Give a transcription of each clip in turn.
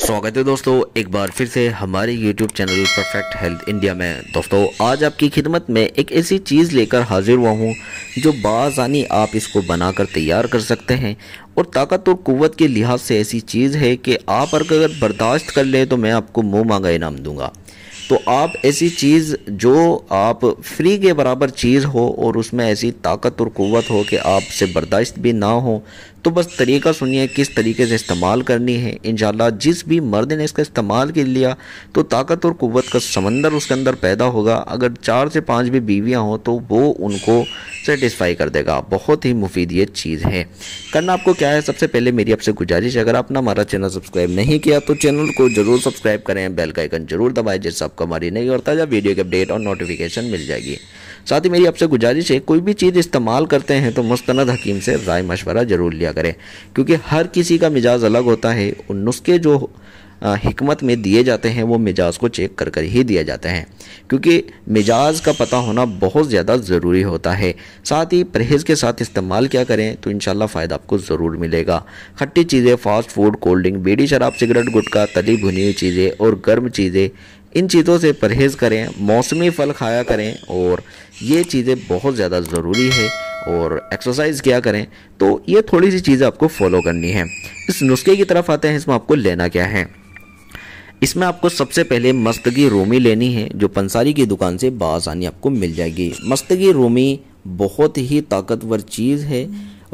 स्वागत है दोस्तों एक बार फिर से हमारे YouTube channel perfect health India में दोस्तों आज आपकी खिदमत में एक ऐसी चीज़ लेकर हाजिर हुआ हूँ जो बासानी आप इसको बनाकर तैयार कर सकते हैं और ताकत और क़वत के लिहाज से ऐसी चीज़ है कि आप अगर बर्दाश्त कर लें तो मैं आपको मुँह मांगा इनाम दूँगा तो आप ऐसी चीज़ जो आप फ्री के बराबर चीज़ हो और उसमें ऐसी ताकत और क़वत हो कि आपसे बर्दाश्त भी ना हो तो बस तरीका सुनिए किस तरीके से इस्तेमाल करनी है इन जिस भी मर्द ने इसका इस्तेमाल कर लिया तो ताकत और क़वत का समंदर उसके अंदर पैदा होगा अगर चार से पाँच भी बीवियाँ हों तो वो उनको सेटिस्फाई कर देगा बहुत ही मुफीद ये चीज़ है करना आपको क्या है सबसे पहले मेरी आपसे गुजारिश अगर आपने हमारा चैनल सब्सक्राइब नहीं किया तो चैनल को जरूर सब्सक्राइब करें बेल का आइकन जरूर दबाएं जिससे आपको हमारी नई और ताज़ा वीडियो की अपडेट और नोटिफिकेशन मिल जाएगी साथ ही मेरी आपसे गुजारिश है कोई भी चीज़ इस्तेमाल करते हैं तो मुस्तंद हकीम से राय मशवरा ज़रूर लिया करें क्योंकि हर किसी का मिजाज अलग होता है और नुस्खे जो हमत में दिए जाते हैं वो मिजाज को चेक कर कर ही दिया जाते हैं क्योंकि मिजाज का पता होना बहुत ज़्यादा ज़रूरी होता है साथ ही परहेज़ के साथ इस्तेमाल क्या करें तो इन फ़ायदा आपको ज़रूर मिलेगा खट्टी चीज़ें fast food cold drink bidi शराब सिगरेट गुटखा तली भुनी हुई चीज़ें और गर्म चीज़ें इन चीज़ों से परहेज़ करें मौसमी फल खाया करें और ये चीज़ें बहुत ज़्यादा ज़रूरी है और एक्सरसाइज क्या करें तो ये थोड़ी सी चीज़ें आपको फॉलो करनी है इस नुस्खे की तरफ आते हैं इसमें आपको लेना क्या है इसमें आपको सबसे पहले मस्तगी रोमी लेनी है जो पंसारी की दुकान से बासानी आपको मिल जाएगी मस्तगी रोमी बहुत ही ताकतवर चीज़ है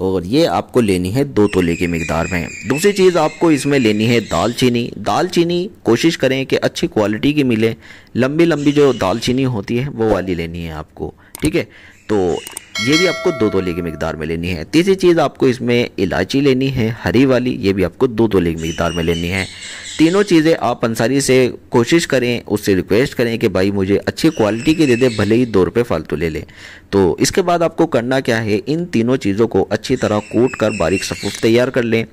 और ये आपको लेनी है दो तोले की मकदार में दूसरी चीज़ आपको इसमें लेनी है दालचीनी दालचीनी कोशिश करें कि अच्छी क्वालिटी की मिले लंबी लंबी जो दालचीनी होती है वो वाली लेनी है आपको ठीक है तो ये भी आपको दो दो लेगी मकदार में लेनी है तीसरी चीज़ आपको इसमें इलायची लेनी है हरी वाली ये भी आपको दो दो लेगी मकदार में लेनी है तीनों चीज़ें आप अंसारी से कोशिश करें उससे रिक्वेस्ट करें कि भाई मुझे अच्छी क्वालिटी की दे दे भले ही दो रुपये फालतू ले लें तो इसके बाद आपको करना क्या है इन तीनों चीज़ों को अच्छी तरह कूट कर बारीक सफूफ तैयार कर लें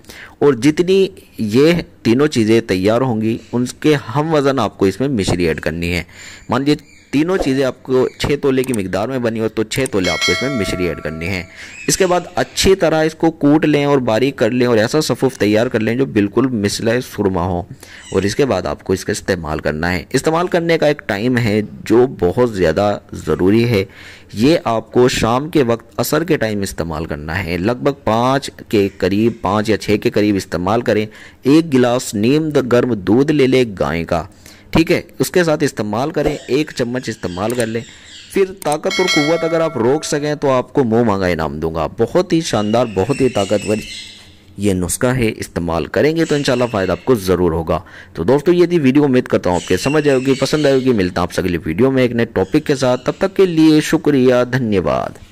और जितनी ये तीनों चीज़ें तैयार होंगी उनके हम वज़न आपको इसमें मिश्री ऐड करनी है मान लीजिए तीनों चीज़ें आपको छः तोले की मकदार में बनी हो तो छः तोले आपको इसमें मिश्री ऐड करनी है इसके बाद अच्छी तरह इसको कूट लें और बारीक कर लें और ऐसा सफ़ूफ तैयार कर लें जो बिल्कुल मिसला सुरमा हो और इसके बाद आपको इसका इस्तेमाल करना है इस्तेमाल करने का एक टाइम है जो बहुत ज़्यादा ज़रूरी है ये आपको शाम के वक्त असर के टाइम इस्तेमाल करना है लगभग पाँच के करीब पाँच या छः के करीब इस्तेमाल करें एक गिलास नीम गर्म दूध ले लें गाय का ठीक है उसके साथ इस्तेमाल करें एक चम्मच इस्तेमाल कर लें फिर ताकत और कुत अगर आप रोक सकें तो आपको मुँह मांगा इनाम दूंगा बहुत ही शानदार बहुत ही ताकतवर ये नुस्खा है इस्तेमाल करेंगे तो इंशाल्लाह फ़ायदा आपको ज़रूर होगा तो दोस्तों ये वीडियो उम्मीद करता हूँ आपके समझ आएगी पसंद आएगी मिलता हूँ आपसे अगली वीडियो में एक नए टॉपिक के साथ तब तक के लिए शुक्रिया धन्यवाद